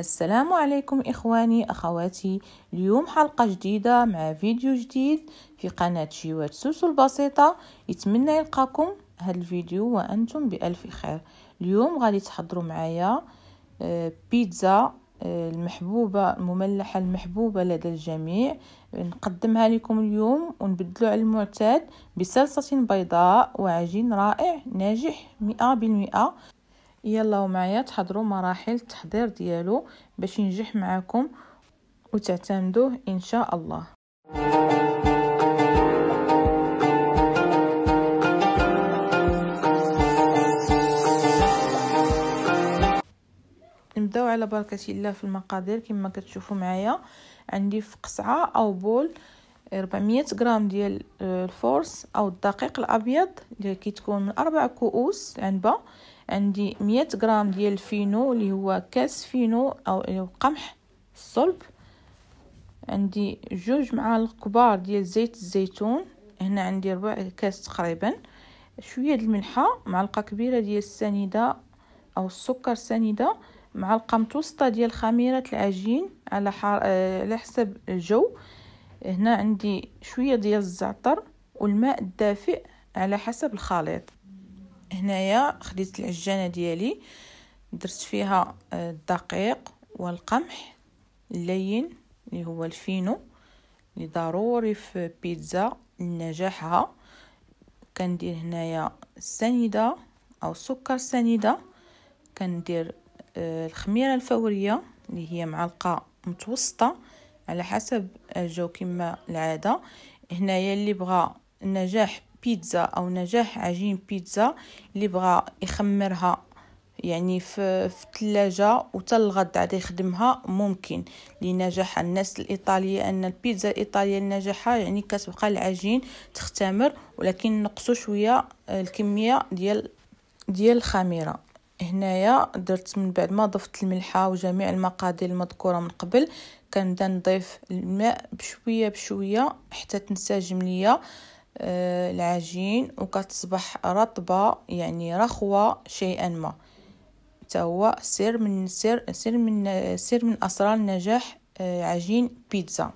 السلام عليكم إخواني أخواتي اليوم حلقة جديدة مع فيديو جديد في قناة شيوات سوسو البسيطة يتمنى يلقاكم هذا الفيديو وأنتم بألف خير اليوم غادي تحضروا معايا آه، بيتزا آه، المحبوبة المملحة المحبوبة لدى الجميع نقدمها لكم اليوم ونبدلو على المعتاد بصلصة بيضاء وعجين رائع ناجح مئة بالمئة يلا ومعايا تحضروا مراحل التحضير ديالو باش ينجح معاكم وتعتمدوه ان شاء الله نبداو على بركه الله في المقادير كما كتشوفوا معايا عندي في قصعه او بول 400 غرام ديال آه، الفورس او الدقيق الابيض اللي كتكون من اربع كؤوس عنبه عندي مية غرام ديال الفينو اللي هو كاس فينو او قمح الصلب عندي جوج معالق كبار ديال زيت الزيتون هنا عندي ربع كاس تقريبا شويه د الملحه معلقه كبيره ديال السنيده او السكر سنيده معلقه متوسطه ديال خميره العجين على حار... آه، على حسب الجو هنا عندي شويه ديال الزعتر والماء الدافئ على حسب الخليط هنايا خديت العجانه ديالي درت فيها آه، الدقيق والقمح اللين اللي هو الفينو اللي ضروري في بيتزا لنجاحها كندير هنايا السنيده او سكر سنيده كندير آه، الخميره الفوريه اللي هي معلقه متوسطه على حسب الجو كما العاده هنايا اللي بغى النجاح بيتزا او نجاح عجين بيتزا اللي بغى يخمرها يعني في, في الثلاجة وتا الغد عاد يخدمها ممكن لنجاح الناس الإيطالية أن البيتزا الإيطالية الناجحة يعني كتبقى العجين تختمر ولكن نقصوا شوية الكمية ديال ديال الخميرة هنايا درت من بعد ما ضفت الملحة وجميع المقادير المذكورة من قبل كنبدا نضيف الماء بشوية بشوية حتى تنسجم ليا آه، العجين وكتصبح رطبة يعني رخوة شيئا ما هو سر من سر سر من سر من اسرار نجاح آه، عجين بيتزا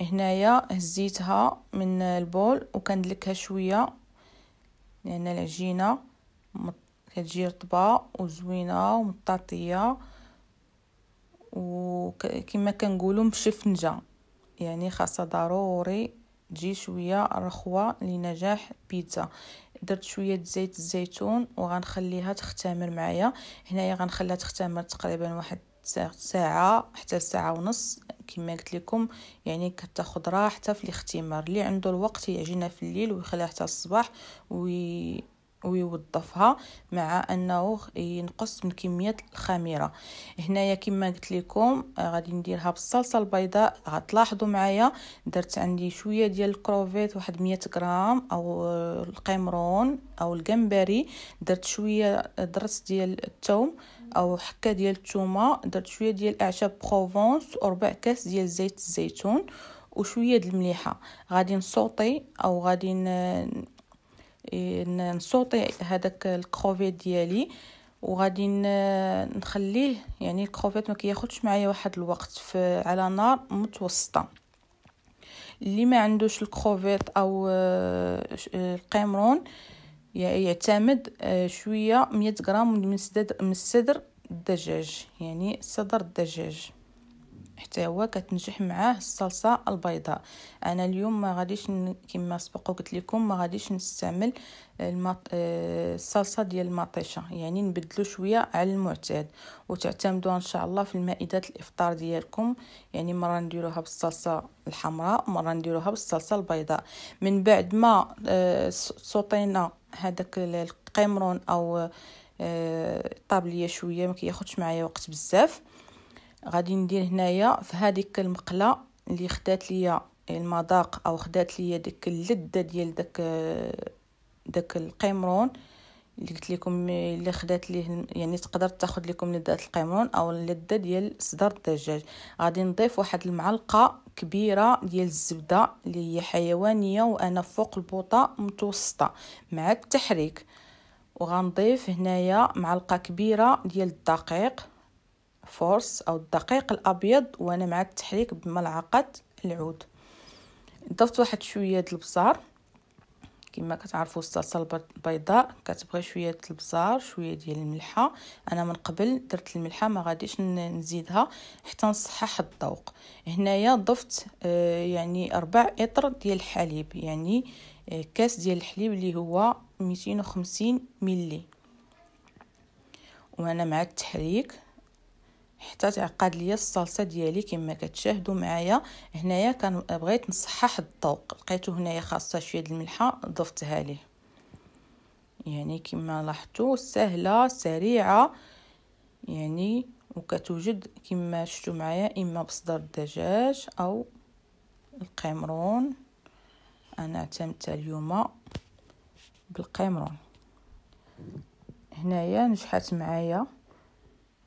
هنايا هزيتها من البول وكندلكها شويه لان العجينه كتجي رطبه وزوينه ومطاطيه وكما كنقولوا مشفنجه يعني خاصه ضروري تجي شويه رخوه لنجاح بيتزا درت شويه زيت الزيتون وغنخليها تختمر معايا هنايا غنخليها تختمر تقريبا واحد ساعه حتى ساعه ونص كما قلت لكم يعني كتاخذ راحتها في الاختمار اللي عنده الوقت يعجنها في الليل ويخليها حتى الصباح وي ويوظفها مع انه ينقص من كميه الخميره هنايا كما قلت لكم آه، غادي نديرها بالصلصه البيضاء غتلاحظوا معايا درت عندي شويه ديال الكروفيت واحد 100 غرام او القمرون او الجمبري درت شويه آه، درس ديال الثوم او حكه ديال الثومه درت شويه ديال اعشاب بروفونس وربع كاس ديال زيت الزيتون وشويه د المليحه غادي نصوتي او غادي نصوتي هذاك الكروفيت ديالي وغادي نخليه يعني الكروفيت ما كياخذش معايا واحد الوقت في على نار متوسطه اللي ما عندوش الكروفيت او آه، القمرون يعتمد آه، شويه 100 غرام من صدر الدجاج يعني صدر الدجاج حتى هو كتنجح معاه الصلصه البيضاء انا اليوم ما غاديش كما سبق وقلت لكم ما غاديش نستعمل المط... آه، الصلصه ديال المطيشه يعني نبدلو شويه على المعتاد وتعتمدوا ان شاء الله في المائدات الافطار ديالكم يعني مره نديروها بالصلصه الحمراء مره نديروها بالصلصه البيضاء من بعد ما سوطينا آه، هذاك القمرون او آه، طابليه شويه ما كياخذش معايا وقت بزاف غادي ندير هنايا في هذيك المقله اللي خدات ليا المذاق او خدات ليا داك اللذه ديال داك داك القمرون اللي قلت لكم اللي خدات ليه يعني تقدر تاخذ لكم لذه القمرون او اللذه ديال صدر الدجاج غادي نضيف واحد المعلقه كبيره ديال الزبده اللي هي حيوانيه وانا فوق البوطه متوسطه مع التحريك وغنضيف هنايا معلقه كبيره ديال الدقيق فورس أو الدقيق الأبيض وأنا مع التحريك بملعقة العود ضفت واحد شوية البزار كما كتعرفوا الصلصه البيضاء كتبغي شويه البزار شويه ديال الملحه انا من قبل درت الملحه ما غاديش نزيدها حتى نصحح الذوق هنايا ضفت آه، يعني ربع اطر ديال الحليب يعني آه، كاس ديال الحليب اللي هو 250 ملي وانا مع التحريك حتى تعقد ليا الصلصه ديالي كما كتشاهدوا معايا هنايا كان بغيت نصحح الذوق لقيته هنايا خاصه شويه الملحه ضفتها ليه يعني كما لاحظتوا سهله سريعه يعني وكتوجد كما شفتوا معايا اما بصدر الدجاج او القمرون انا اعتمدت اليوم بالقمرون هنايا نجحت معايا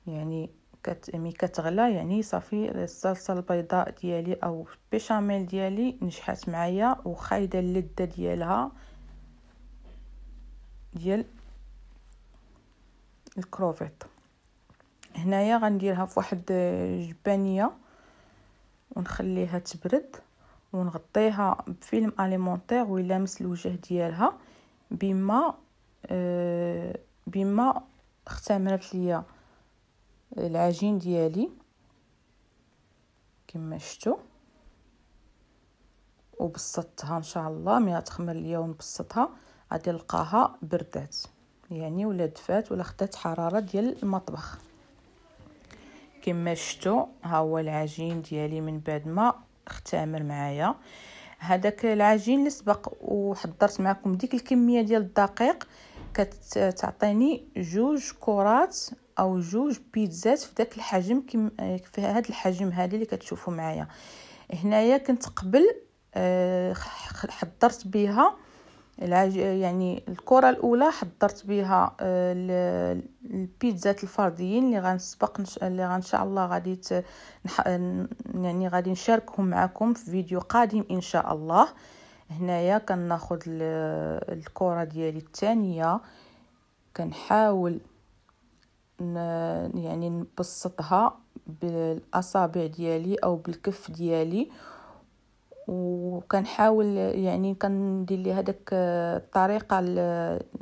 يعني كت... مي يعني كتغلى يعني صافي الصلصه البيضاء ديالي او البيشاميل ديالي نجحات معايا وخايده اللذه ديالها ديال الكروفيت هنايا غنديرها في واحد جبانيه ونخليها تبرد ونغطيها بفيلم اليمونتير ويلامس الوجه ديالها بما آه، بما اختمرت ليا العجين ديالي كما شفتوا وبسطتها ان شاء الله ملي تخمر ليا ونبسطها غادي نلقاها بردات يعني ولا دفات ولا خدات حراره ديال المطبخ كما شفتوا ها هو العجين ديالي من بعد ما اختامر معايا هذاك العجين اللي سبق وحضرت معكم ديك الكميه ديال الدقيق كتعطيني جوج كرات او جوج بيتزات في داك الحجم كم في هذا الحجم هذا اللي كتشوفوا معايا هنايا كنت قبل آه، حضرت بها يعني الكره الاولى حضرت بها آه، البيتزات الفرديين اللي غنسبق اللي ان شاء الله غادي يعني غادي نشاركهم معكم في فيديو قادم ان شاء الله هنايا كناخد الكره ديالي الثانيه كنحاول يعني نبسطها بالاصابع ديالي او بالكف ديالي وكنحاول يعني كندير لي هذاك الطريقه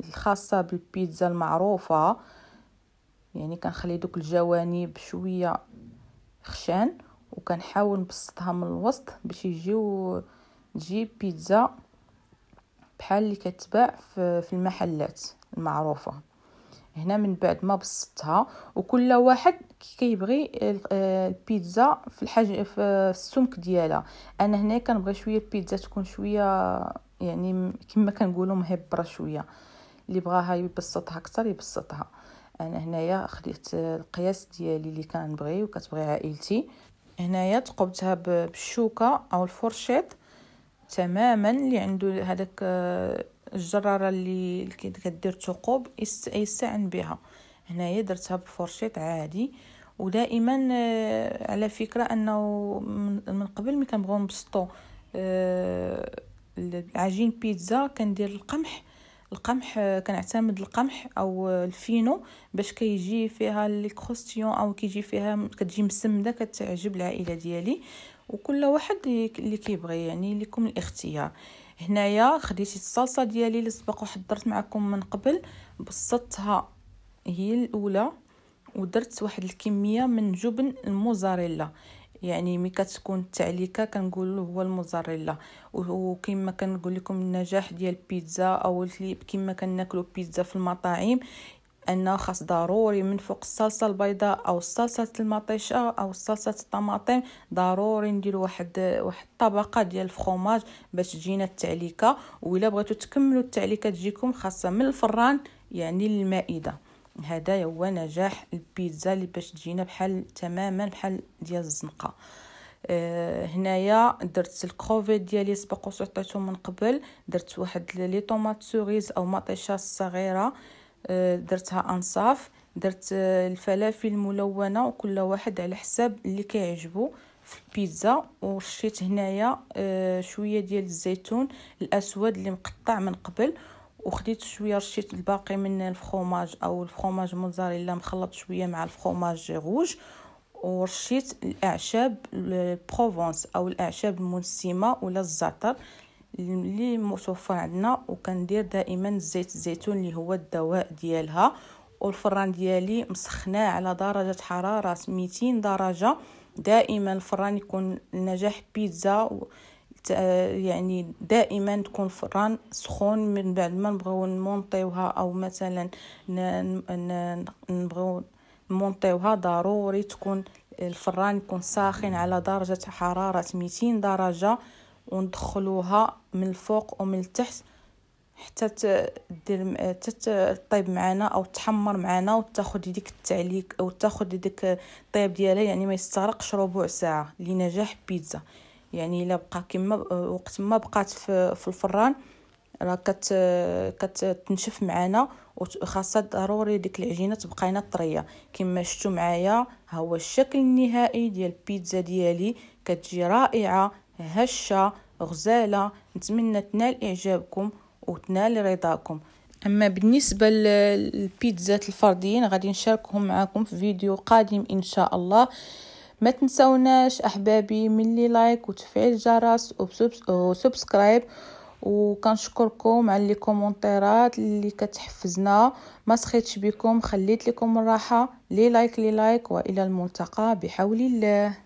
الخاصه بالبيتزا المعروفه يعني كنخلي دوك الجوانب شويه خشان وكنحاول نبسطها من الوسط باش يجيو نجيب بيتزا بحال اللي كتباع في المحلات المعروفه هنا من بعد ما بسطتها وكل واحد كيبغي آه، البيتزا في الحاج في السمك ديالها انا هنا كنبغي شويه البيتزا تكون شويه يعني كما كنقولوا مهبره شويه اللي بغاها يبسطها اكثر يبسطها انا هنايا خديت القياس ديالي اللي كنبغي وكتبغي عائلتي هنايا تقبتها بالشوكه او الفرشيط تماما اللي عنده هذاك آه، الجراره اللي كدير ثقوب يستعن بها هنايا درتها بفرشيط عادي ودائما آه، على فكره انه من قبل ما كنبغيو نبسطو آه، عجين بيتزا كندير القمح القمح كنعتمد القمح او الفينو باش كيجي فيها لي كروستيون او كيجي فيها كتجي مسمده كتعجب العائله ديالي وكل واحد اللي كيبغي يعني لكم الاختيار هنايا خديتي الصلصه ديالي اللي سبق وحضرت معكم من قبل بسطتها هي الاولى ودرت واحد الكميه من جبن الموزاريلا يعني ملي كتكون التعليكه كنقولوا هو الموزاريلا وكما كنقول لكم النجاح ديال البيتزا او كما كناكلوا بيتزا في المطاعم انه خاص ضروري من فوق الصلصه البيضاء او صلصه المطيشه او صلصه الطماطم ضروري نديرو واحد واحد طبقه ديال الفخوماج باش تجينا التعليكه وإلا بغيتو تكملوا التعليكه تجيكم خاصه من الفران يعني للمائده هذا هو نجاح البيتزا اللي باش تجينا بحال تماما بحال ديال الزنقه أه هنايا درت الكروفي ديالي سبق وسطيته من قبل درت واحد لي طوماط سوريز او مطيشه صغيره آه، درتها انصاف درت آه، الفلافل الملونه وكل واحد على حساب اللي كيعجبو في البيتزا ورشيت هنايا آه، شويه ديال الزيتون الاسود اللي مقطع من قبل وخديت شويه رشيت الباقي من الفخوماج او الفخوماج موزاريلا مخلط شويه مع الفخوماج غوج ورشيت الاعشاب البروفونس او الاعشاب المنسمه ولا الزعتر اللي متوفر عندنا وكندير دائما زيت الزيتون اللي هو الدواء ديالها والفران ديالي مسخناه على درجه حراره 200 درجه دائما الفران يكون نجاح بيتزا يعني دائما تكون فران سخون من بعد ما نبغيو نمونطيوها او مثلا نبغيو نمونطيوها ضروري تكون الفران يكون ساخن على درجه حراره 200 درجه وندخلوها من الفوق ومن التحت حتى دير تطيب معنا او تحمر معنا وتاخذ ديك التعليق او تاخذ ديك الطيب ديالها يعني ما يستغرقش ربع ساعه لنجاح بيتزا يعني الا بقى كما وقت ما بقات في, في الفران راه كت كتنشف معنا وخاصه ضروري ديك العجينه تبقى لنا طريه كما شفتوا معايا ها هو الشكل النهائي ديال البيتزا ديالي كتجي رائعه هشه غزالة نتمنى تنال إعجابكم وتنال رضاكم أما بالنسبة للبيتزات الفرديين غادي نشاركهم معكم في فيديو قادم إن شاء الله ما تنسوناش أحبابي من لي لايك وتفعيل الجرس وسبسكرايب وكنشكركم على لي كومونتيرات اللي كتحفزنا ما سخيتش بكم خليت لكم الراحه لي لايك لي لايك والى الملتقى بحول الله